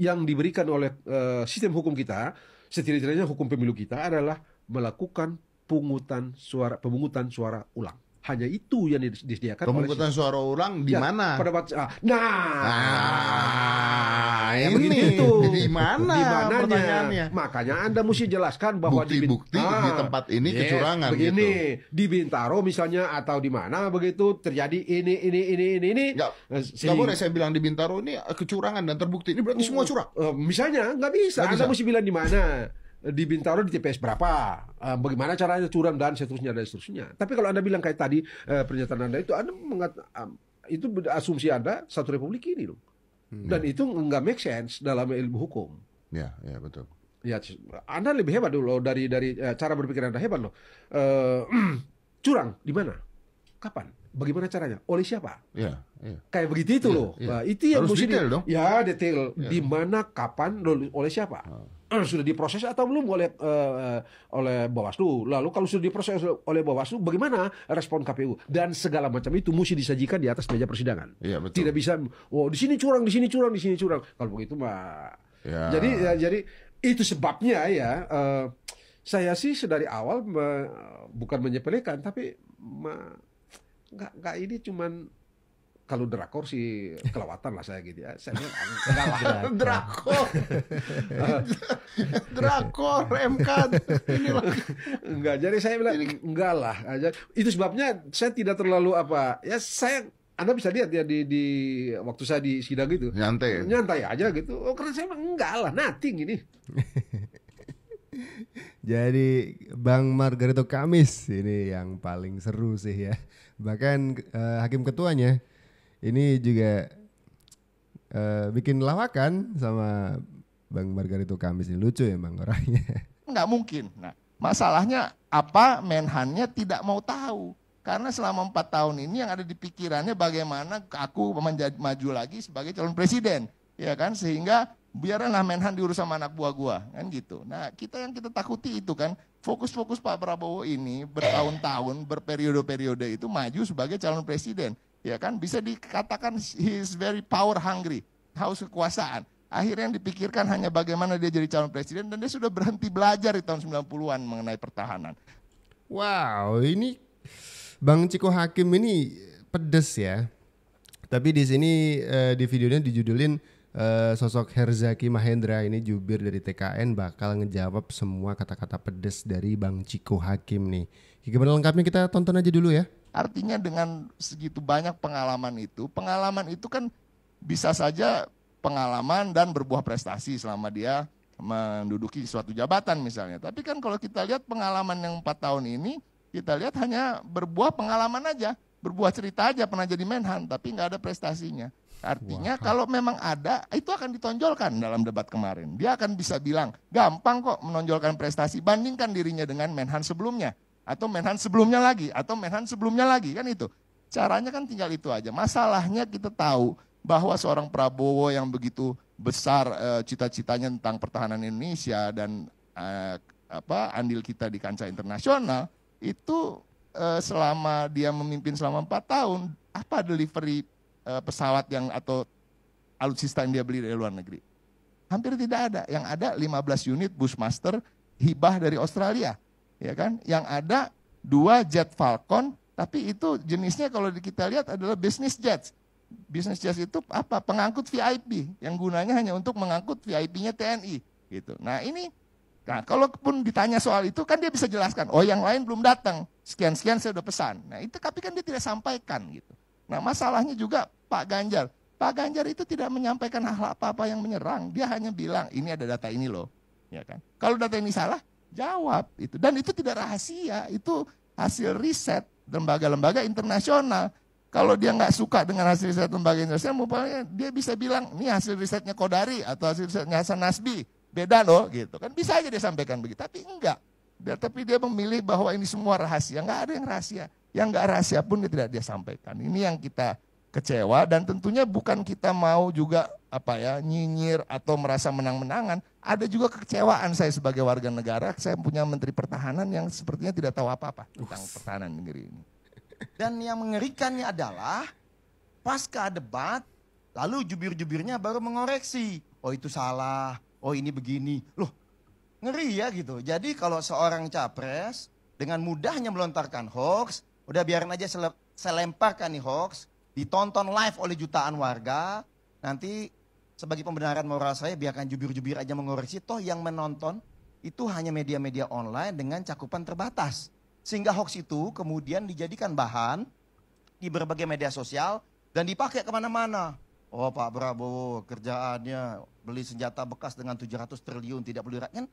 yang diberikan oleh uh, sistem hukum kita, setidaknya hukum pemilu kita adalah melakukan pungutan suara pemungutan suara ulang. Hanya itu yang disediakan pemungutan oleh suara ulang di ya, mana? Pada ah, nah. nah ya, ini itu. di mana pertanyaannya makanya anda mesti jelaskan bahwa bukti-bukti di, ah, di tempat ini yes, kecurangan begini gitu. di Bintaro misalnya atau di mana begitu terjadi ini ini ini ini ini nggak eh, boleh saya bilang di Bintaro ini eh, kecurangan dan terbukti ini berarti uh, semua curang uh, misalnya nggak bisa gak anda bisa. mesti bilang di mana di Bintaro di TPS berapa, eh, bagaimana caranya curang dan seterusnya dan seterusnya. Tapi kalau anda bilang kayak tadi pernyataan anda itu, anda mengat, itu asumsi anda satu republik ini loh. Hmm. Dan itu nggak make sense dalam ilmu hukum. Ya, ya betul. Ya, Anda lebih hebat dulu dari dari eh, cara berpikir Anda hebat loh. Uh, curang di mana? Kapan? Bagaimana caranya? Oleh siapa? Ya, ya. Kayak begitu itu ya, loh. Ya. Nah, itu yang Harus mesti detail di, dong. Ya, detail. Ya. Di mana, kapan, oleh siapa? Ah. Eh, sudah diproses atau belum oleh uh, oleh Bawaslu. Lalu kalau sudah diproses oleh Bawaslu, bagaimana respon KPU dan segala macam itu mesti disajikan di atas meja persidangan. Iya, betul. Tidak bisa, oh di sini curang, di sini curang, di sini curang. Kalau begitu mah. Ya. Jadi ya, jadi itu sebabnya ya. Uh, saya sih dari awal me, bukan menyepelekan, tapi nggak nggak ini cuman kalau drakor sih kelewatan lah saya gitu ya. Saya bilang enggak lah. drakor. drakor MK inilah. Enggak, jadi saya bilang enggak lah. Itu sebabnya saya tidak terlalu apa. Ya saya anda bisa lihat ya di, di waktu saya di sidang gitu. Nyantai. Nyantai aja gitu. Oh, karena saya emang enggak lah, nothing ini. Jadi Bang Margarito Kamis ini yang paling seru sih ya. Bahkan eh, hakim ketuanya ini juga uh, bikin lawakan sama Bang Margarito Kamis ini lucu ya Bang orangnya. Enggak mungkin. Nah, masalahnya apa Menhannya tidak mau tahu. Karena selama empat tahun ini yang ada di pikirannya bagaimana aku menjadi maju lagi sebagai calon presiden, ya kan? Sehingga biarlah Menhan diurus sama anak buah gua, kan gitu. Nah kita yang kita takuti itu kan fokus-fokus Pak Prabowo ini bertahun-tahun berperiode-periode itu maju sebagai calon presiden. Ya kan bisa dikatakan he is very power hungry, haus kekuasaan. Akhirnya yang dipikirkan hanya bagaimana dia jadi calon presiden dan dia sudah berhenti belajar di tahun 90-an mengenai pertahanan. Wow, ini Bang Ciko Hakim ini pedes ya. Tapi di sini eh, di videonya dijudulin eh, sosok Herzaki Mahendra ini jubir dari TKN bakal ngejawab semua kata-kata pedes dari Bang Ciko Hakim nih. Gimana lengkapnya kita tonton aja dulu ya. Artinya dengan segitu banyak pengalaman itu, pengalaman itu kan bisa saja pengalaman dan berbuah prestasi selama dia menduduki suatu jabatan misalnya. Tapi kan kalau kita lihat pengalaman yang empat tahun ini, kita lihat hanya berbuah pengalaman aja, berbuah cerita aja pernah jadi menhan, tapi nggak ada prestasinya. Artinya Wah. kalau memang ada, itu akan ditonjolkan dalam debat kemarin. Dia akan bisa bilang, gampang kok menonjolkan prestasi, bandingkan dirinya dengan menhan sebelumnya atau Menhan sebelumnya lagi, atau Menhan sebelumnya lagi, kan itu. Caranya kan tinggal itu aja. Masalahnya kita tahu bahwa seorang Prabowo yang begitu besar e, cita-citanya tentang pertahanan Indonesia dan e, apa andil kita di kancah internasional itu e, selama dia memimpin selama empat tahun apa delivery e, pesawat yang atau alutsista yang dia beli dari luar negeri? Hampir tidak ada. Yang ada 15 unit Bushmaster hibah dari Australia ya kan? Yang ada dua jet Falcon, tapi itu jenisnya kalau kita lihat adalah business jet. Business jet itu apa? Pengangkut VIP yang gunanya hanya untuk mengangkut VIP-nya TNI gitu. Nah, ini Nah, pun ditanya soal itu kan dia bisa jelaskan, oh yang lain belum datang, sekian-sekian saya sudah pesan. Nah, itu tapi kan dia tidak sampaikan gitu. Nah, masalahnya juga Pak Ganjar. Pak Ganjar itu tidak menyampaikan hal apa-apa yang menyerang. Dia hanya bilang, ini ada data ini loh. Ya kan? Kalau data ini salah, Jawab itu. Dan itu tidak rahasia, itu hasil riset lembaga-lembaga internasional. Kalau dia nggak suka dengan hasil riset lembaga internasional, mungkin dia bisa bilang, ini hasil risetnya Kodari atau hasil risetnya Hasan Nasbi, beda loh gitu. Kan bisa aja dia sampaikan begitu, tapi enggak. dia, tapi dia memilih bahwa ini semua rahasia, nggak ada yang rahasia. Yang nggak rahasia pun dia tidak dia sampaikan. Ini yang kita kecewa dan tentunya bukan kita mau juga apa ya nyinyir atau merasa menang-menangan. Ada juga kekecewaan saya sebagai warga negara, saya punya menteri pertahanan yang sepertinya tidak tahu apa-apa tentang pertahanan negeri ini. Dan yang mengerikannya adalah pasca debat, lalu jubir-jubirnya baru mengoreksi. Oh itu salah, oh ini begini. Loh, ngeri ya gitu. Jadi kalau seorang capres dengan mudahnya melontarkan hoax, udah biarin aja selemparkan nih hoax, ditonton live oleh jutaan warga. Nanti sebagai pembenaran moral saya biarkan jubir-jubir aja mengoreksi. Toh yang menonton itu hanya media-media online dengan cakupan terbatas. Sehingga hoax itu kemudian dijadikan bahan di berbagai media sosial dan dipakai kemana-mana. Oh Pak Prabowo kerjaannya beli senjata bekas dengan 700 triliun tidak perlu kan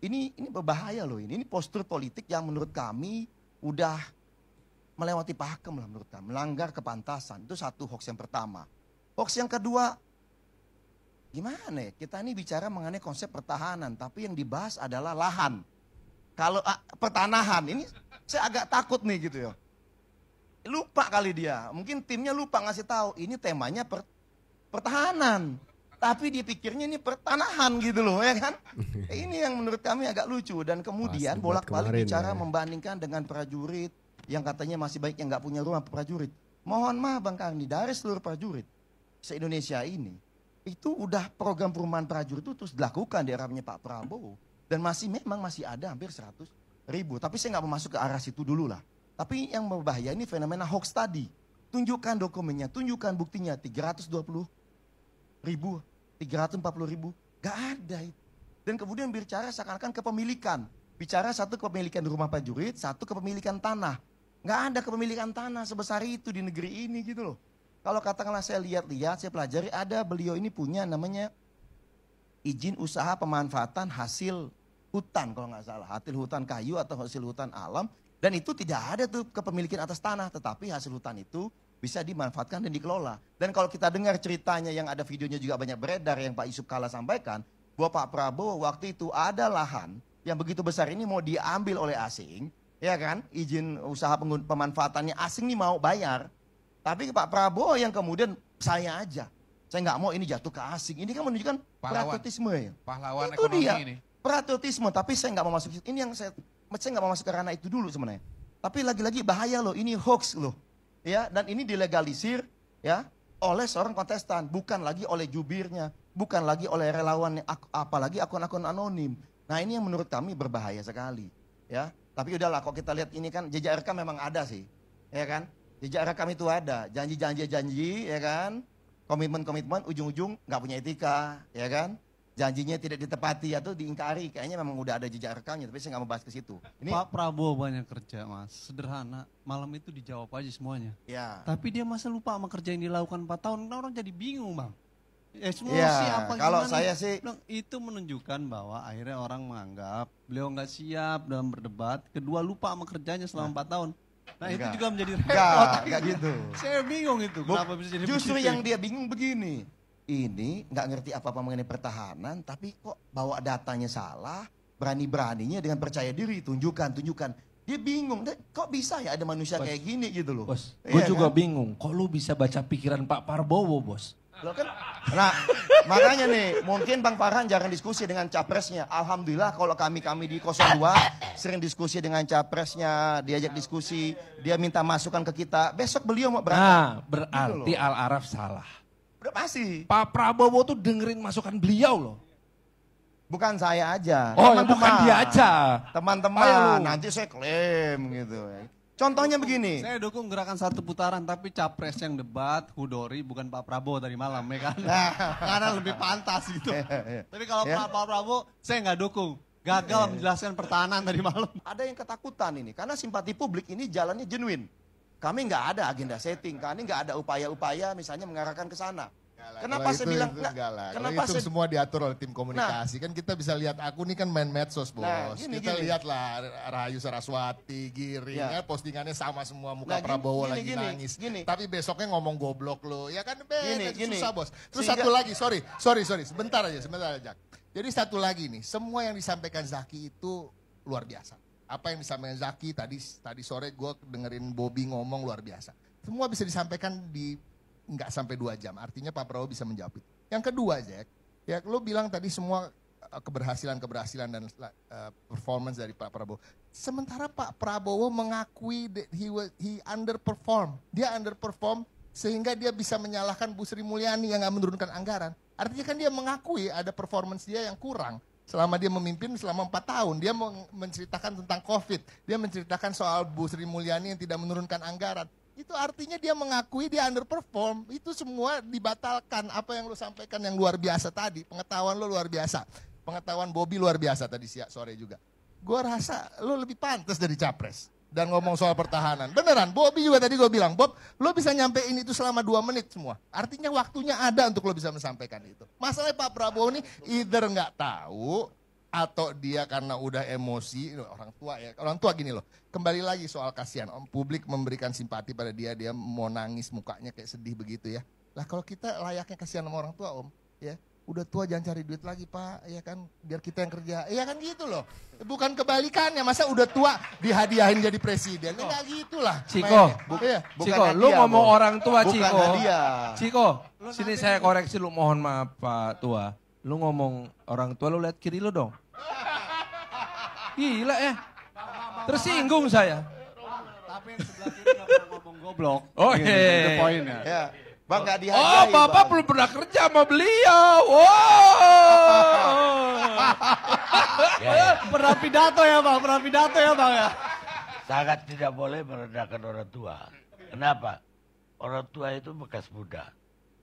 ini ini berbahaya loh ini ini postur politik yang menurut kami udah melewati pakem lah menurut kami, melanggar kepantasan. Itu satu hoax yang pertama. Hoax yang kedua, gimana ya? Kita ini bicara mengenai konsep pertahanan, tapi yang dibahas adalah lahan. Kalau ah, pertanahan, ini saya agak takut nih gitu ya. Lupa kali dia, mungkin timnya lupa ngasih tahu, ini temanya per, pertahanan. Tapi dipikirnya ini pertanahan gitu loh ya kan. Ini yang menurut kami agak lucu. Dan kemudian bolak-balik bicara ya. membandingkan dengan prajurit, yang katanya masih baik yang nggak punya rumah prajurit. Mohon maaf Bang Karni, dari seluruh prajurit se-Indonesia ini, itu udah program perumahan prajurit itu terus dilakukan di arahnya Pak Prabowo. Dan masih memang masih ada hampir 100 ribu. Tapi saya nggak mau masuk ke arah situ dulu lah. Tapi yang berbahaya ini fenomena hoax tadi. Tunjukkan dokumennya, tunjukkan buktinya. 320 ribu, 340 ribu. Gak ada itu. Dan kemudian bicara seakan-akan kepemilikan. Bicara satu kepemilikan rumah prajurit, satu kepemilikan tanah. Nggak ada kepemilikan tanah sebesar itu di negeri ini gitu loh. Kalau katakanlah saya lihat-lihat, saya pelajari ada beliau ini punya namanya izin usaha pemanfaatan hasil hutan kalau nggak salah. Hasil hutan kayu atau hasil hutan alam. Dan itu tidak ada tuh kepemilikan atas tanah. Tetapi hasil hutan itu bisa dimanfaatkan dan dikelola. Dan kalau kita dengar ceritanya yang ada videonya juga banyak beredar yang Pak Yusuf Kala sampaikan, bahwa Pak Prabowo waktu itu ada lahan yang begitu besar ini mau diambil oleh asing, ya kan? Izin usaha pemanfaatannya asing nih mau bayar. Tapi Pak Prabowo yang kemudian saya aja. Saya nggak mau ini jatuh ke asing. Ini kan menunjukkan pragmatisme ya. Pahlawan itu ekonomi dia. ini. Patriotisme, tapi saya nggak mau masuk ini yang saya saya nggak mau masuk ke ranah itu dulu sebenarnya. Tapi lagi-lagi bahaya loh, ini hoax loh. Ya, dan ini dilegalisir ya oleh seorang kontestan, bukan lagi oleh jubirnya, bukan lagi oleh relawan apalagi akun-akun anonim. Nah, ini yang menurut kami berbahaya sekali, ya. Tapi udahlah, kok kita lihat ini kan jejak rekam memang ada sih, ya kan? Jejak rekam itu ada, janji-janji-janji, ya kan? Komitmen-komitmen, ujung-ujung nggak punya etika, ya kan? Janjinya tidak ditepati atau diingkari, kayaknya memang udah ada jejak rekamnya, tapi saya nggak mau bahas ke situ. Ini... Pak Prabowo banyak kerja, mas. Sederhana, malam itu dijawab aja semuanya. Ya. Tapi dia masa lupa sama kerja yang dilakukan 4 tahun, orang jadi bingung, bang semua ya, apa Kalau gimana? saya sih bilang, itu menunjukkan bahwa akhirnya orang menganggap beliau nggak siap dalam berdebat. Kedua lupa sama kerjanya selama nah. empat 4 tahun. Nah enggak. itu juga menjadi repot. Enggak, enggak gitu. Saya bingung itu kenapa bisa jadi Justru begitu. yang dia bingung begini. Ini nggak ngerti apa-apa mengenai pertahanan, tapi kok bawa datanya salah, berani-beraninya dengan percaya diri, tunjukkan, tunjukkan. Dia bingung, kok bisa ya ada manusia bos, kayak gini gitu loh. Bos, gue iya juga kan? bingung, kok lu bisa baca pikiran Pak Parbowo bos? Loh kan? Nah, makanya nih, mungkin Bang Farhan jangan diskusi dengan capresnya. Alhamdulillah kalau kami-kami di 02 sering diskusi dengan capresnya, diajak diskusi, dia minta masukan ke kita. Besok beliau mau berangkat. Nah, gitu berarti Al-Araf salah. Udah pasti. Pak Prabowo tuh dengerin masukan beliau loh. Bukan saya aja. Oh, teman -teman, ya bukan dia aja. Teman-teman, nanti saya klaim gitu. Contohnya begini. Saya dukung gerakan satu putaran tapi capres yang debat Hudori bukan Pak Prabowo tadi malam ya kan. Nah. Karena lebih pantas gitu. Iya, iya. tapi kalau iya. Pak, Prabowo saya nggak dukung. Gagal menjelaskan pertahanan tadi malam. Ada yang ketakutan ini karena simpati publik ini jalannya genuine. Kami nggak ada agenda setting, kami nggak ada upaya-upaya misalnya mengarahkan ke sana. Kenapa saya bilang itu, enggak nah, lah. Kenapa itu saya... semua diatur oleh tim komunikasi. Nah, kan kita bisa lihat aku nih kan main medsos, nah, Bos. Nah, gini, kita gini. lihatlah Rahayu Saraswati, Giring, ya. kan postingannya sama semua muka nah, Prabowo gini, lagi gini, nangis. Gini. Tapi besoknya ngomong goblok lo. Ya kan beda kan gini, susah, Bos. Terus Sehingga... satu lagi, sorry, sorry, sorry. Sebentar aja, sebentar aja. Jadi satu lagi nih, semua yang disampaikan Zaki itu luar biasa. Apa yang disampaikan Zaki tadi tadi sore gue dengerin Bobby ngomong luar biasa. Semua bisa disampaikan di nggak sampai dua jam. Artinya Pak Prabowo bisa menjawab itu. Yang kedua, Jack, ya lo bilang tadi semua eh, keberhasilan-keberhasilan dan uh, performance dari Pak Prabowo. Sementara Pak Prabowo mengakui that he was, he underperform. Dia underperform sehingga dia bisa menyalahkan Bu Sri Mulyani yang nggak menurunkan anggaran. Artinya kan dia mengakui ada performance dia yang kurang selama dia memimpin selama empat tahun dia menceritakan tentang covid dia menceritakan soal Bu Sri Mulyani yang tidak menurunkan anggaran itu artinya dia mengakui dia underperform, itu semua dibatalkan apa yang lo sampaikan yang luar biasa tadi, pengetahuan lo luar biasa. Pengetahuan Bobby luar biasa tadi siang sore juga. Gue rasa lo lebih pantas dari capres dan ngomong soal pertahanan. Beneran, Bobby juga tadi gue bilang, Bob, lo bisa nyampein itu selama dua menit semua. Artinya waktunya ada untuk lo bisa menyampaikan itu. Masalahnya Pak Prabowo ini either nggak tahu atau dia karena udah emosi orang tua ya orang tua gini loh kembali lagi soal kasihan om publik memberikan simpati pada dia dia mau nangis mukanya kayak sedih begitu ya lah kalau kita layaknya kasihan sama orang tua om ya udah tua jangan cari duit lagi pak ya kan biar kita yang kerja ya kan gitu loh bukan kebalikannya masa udah tua dihadiahin jadi presiden oh. enggak gitulah Ciko bu ya. Ciko hadiah, lu ngomong bro. orang tua bukan Ciko hadiah. Ciko sini saya koreksi lu mohon maaf pak tua Lu ngomong orang tua lu lihat kiri lu dong. Gila ya. Tersinggung saya. Tapi yang sebelah kiri gak pernah ngomong goblok. Oh iya. Yeah. Iya, iya. ya. iya. Bang gak dihargai. Oh bapak belum pernah kerja sama beliau. Wow. ya, ya. Pernah pidato ya bang, pernah pidato ya bang ya. Sangat tidak boleh merendahkan orang tua. Kenapa? Orang tua itu bekas muda.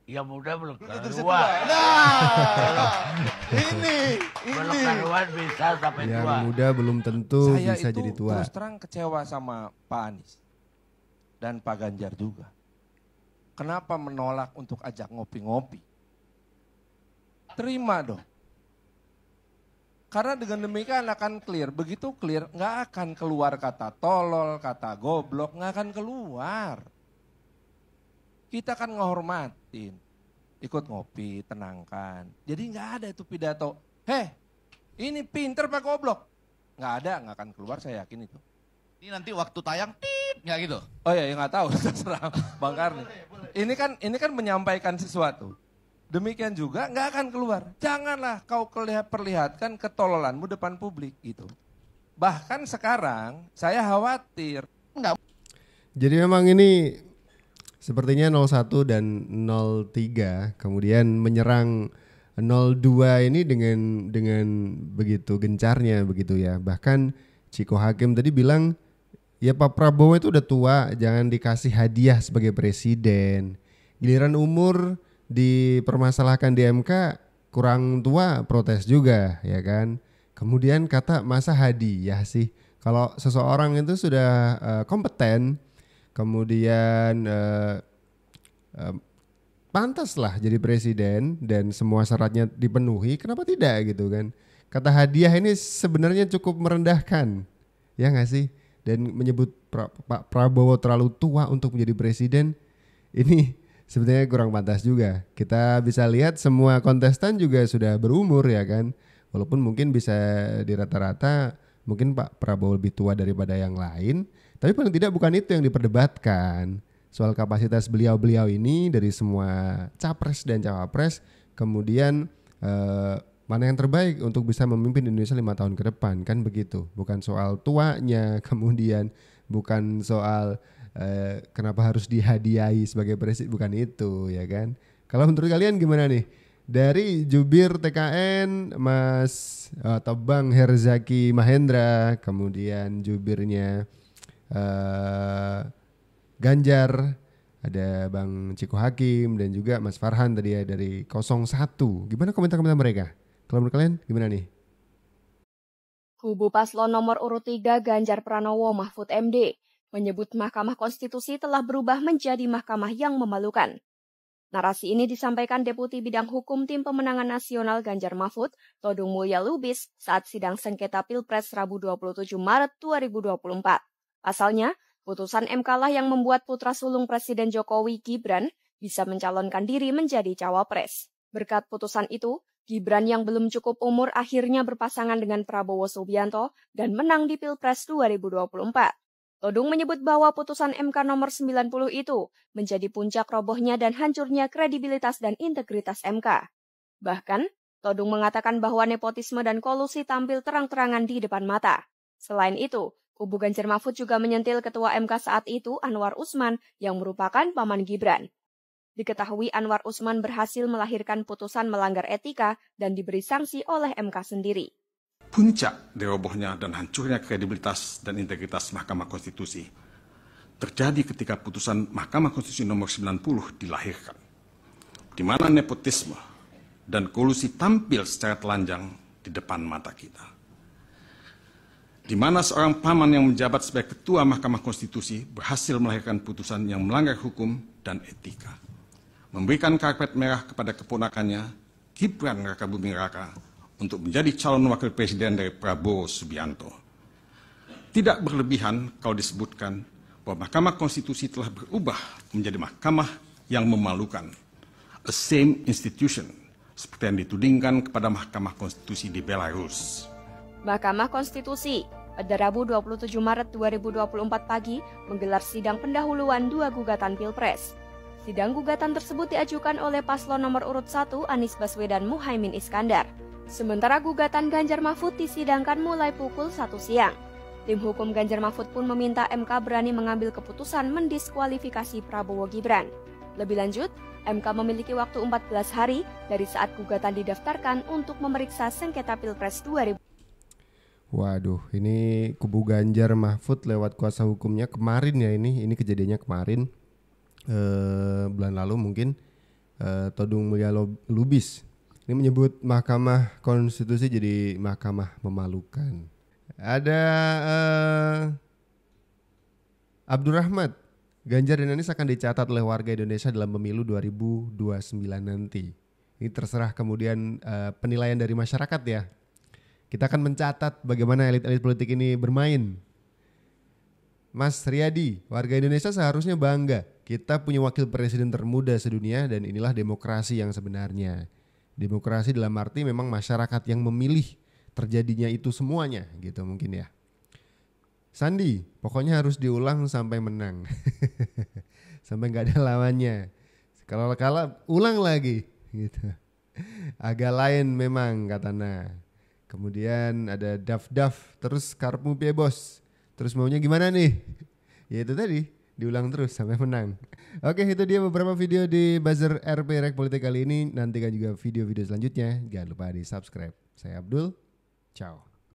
Ya muda belum keluar. Nah, ini, ini. Belum keluar bisa sampai dua. Ya, tua. Yang muda belum tentu Saya bisa jadi tua. terus terang kecewa sama Pak Anies dan Pak Ganjar juga. Kenapa menolak untuk ajak ngopi-ngopi? Terima dong. Karena dengan demikian akan clear. Begitu clear, nggak akan keluar kata tolol, kata goblok, nggak akan keluar. Kita kan ngehormatin. Ikut ngopi, tenangkan. Jadi nggak ada itu pidato. Heh, ini pinter pak goblok. Nggak ada, nggak akan keluar saya yakin itu. Ini nanti waktu tayang, tit, nggak gitu? Oh iya, ya nggak tahu, terserah Bang Karni. Ini kan, ini kan menyampaikan sesuatu. Demikian juga nggak akan keluar. Janganlah kau kelihat, perlihatkan ketololanmu depan publik gitu. Bahkan sekarang saya khawatir. Enggak. Jadi memang ini Sepertinya 01 dan 03 kemudian menyerang 02 ini dengan dengan begitu gencarnya begitu ya. Bahkan Ciko Hakim tadi bilang ya Pak Prabowo itu udah tua, jangan dikasih hadiah sebagai presiden. Giliran umur dipermasalahkan di MK kurang tua protes juga ya kan. Kemudian kata masa hadiah sih. Kalau seseorang itu sudah uh, kompeten, kemudian uh, eh, uh, eh, pantas jadi presiden dan semua syaratnya dipenuhi kenapa tidak gitu kan kata hadiah ini sebenarnya cukup merendahkan ya nggak sih dan menyebut pra Pak Prabowo terlalu tua untuk menjadi presiden ini sebenarnya kurang pantas juga kita bisa lihat semua kontestan juga sudah berumur ya kan walaupun mungkin bisa di rata-rata Mungkin Pak Prabowo lebih tua daripada yang lain, tapi paling tidak bukan itu yang diperdebatkan. Soal kapasitas beliau-beliau ini dari semua capres dan cawapres, kemudian eh, mana yang terbaik untuk bisa memimpin Indonesia lima tahun ke depan kan begitu. Bukan soal tuanya, kemudian bukan soal eh, kenapa harus dihadiahi sebagai presiden, bukan itu ya kan. Kalau menurut kalian gimana nih? dari jubir TKN Mas atau eh, Bang Herzaki Mahendra, kemudian jubirnya uh, Ganjar, ada Bang Ciko Hakim dan juga Mas Farhan tadi ya dari 01. Gimana komentar-komentar mereka? Kalau menurut kalian gimana nih? Kubu paslon nomor urut 3 Ganjar Pranowo Mahfud MD menyebut Mahkamah Konstitusi telah berubah menjadi mahkamah yang memalukan. Narasi ini disampaikan Deputi Bidang Hukum Tim Pemenangan Nasional Ganjar Mahfud, Todung Mulya Lubis, saat sidang sengketa Pilpres Rabu 27 Maret 2024. Pasalnya, putusan MK lah yang membuat putra sulung Presiden Jokowi Gibran bisa mencalonkan diri menjadi cawapres. Berkat putusan itu, Gibran yang belum cukup umur akhirnya berpasangan dengan Prabowo Subianto dan menang di Pilpres 2024. Todung menyebut bahwa putusan MK nomor 90 itu menjadi puncak robohnya dan hancurnya kredibilitas dan integritas MK. Bahkan, Todung mengatakan bahwa nepotisme dan kolusi tampil terang-terangan di depan mata. Selain itu, kubu Ganjar Mahfud juga menyentil ketua MK saat itu Anwar Usman yang merupakan paman Gibran. Diketahui Anwar Usman berhasil melahirkan putusan melanggar etika dan diberi sanksi oleh MK sendiri puncak derobohnya dan hancurnya kredibilitas dan integritas Mahkamah Konstitusi terjadi ketika putusan Mahkamah Konstitusi nomor 90 dilahirkan, di mana nepotisme dan kolusi tampil secara telanjang di depan mata kita. Di mana seorang paman yang menjabat sebagai ketua Mahkamah Konstitusi berhasil melahirkan putusan yang melanggar hukum dan etika. Memberikan karpet merah kepada keponakannya, Gibran Raka Buming Raka, untuk menjadi calon wakil presiden dari Prabowo Subianto. Tidak berlebihan kalau disebutkan bahwa Mahkamah Konstitusi telah berubah menjadi mahkamah yang memalukan. A same institution, seperti yang ditudingkan kepada Mahkamah Konstitusi di Belarus. Mahkamah Konstitusi pada Rabu 27 Maret 2024 pagi menggelar sidang pendahuluan dua gugatan Pilpres. Sidang gugatan tersebut diajukan oleh paslon nomor urut 1 Anies Baswedan Muhaimin Iskandar. Sementara gugatan Ganjar Mahfud disidangkan mulai pukul 1 siang. Tim hukum Ganjar Mahfud pun meminta MK berani mengambil keputusan mendiskualifikasi Prabowo Gibran. Lebih lanjut, MK memiliki waktu 14 hari dari saat gugatan didaftarkan untuk memeriksa sengketa Pilpres 2000. Waduh, ini kubu Ganjar Mahfud lewat kuasa hukumnya kemarin ya ini, ini kejadiannya kemarin eh, bulan lalu mungkin eh, Todung mulya Lubis ini menyebut Mahkamah Konstitusi jadi mahkamah memalukan. Ada uh, eh, Abdurrahmat Ganjar dan Anies akan dicatat oleh warga Indonesia dalam pemilu 2029 nanti. Ini terserah kemudian uh, penilaian dari masyarakat ya. Kita akan mencatat bagaimana elit-elit politik ini bermain. Mas Riyadi, warga Indonesia seharusnya bangga. Kita punya wakil presiden termuda sedunia dan inilah demokrasi yang sebenarnya. Demokrasi dalam arti memang masyarakat yang memilih terjadinya itu semuanya gitu mungkin ya. Sandi, pokoknya harus diulang sampai menang. sampai nggak ada lawannya. Kalau kalah ulang lagi gitu. Agak lain memang kata Nah. Kemudian ada Daf Daf, terus Karpu Bebos. Terus maunya gimana nih? ya itu tadi, diulang terus sampai menang. Oke, itu dia beberapa video di buzzer RP Rek Politik kali ini. Nantikan juga video-video selanjutnya. Jangan lupa di subscribe. Saya Abdul. Ciao.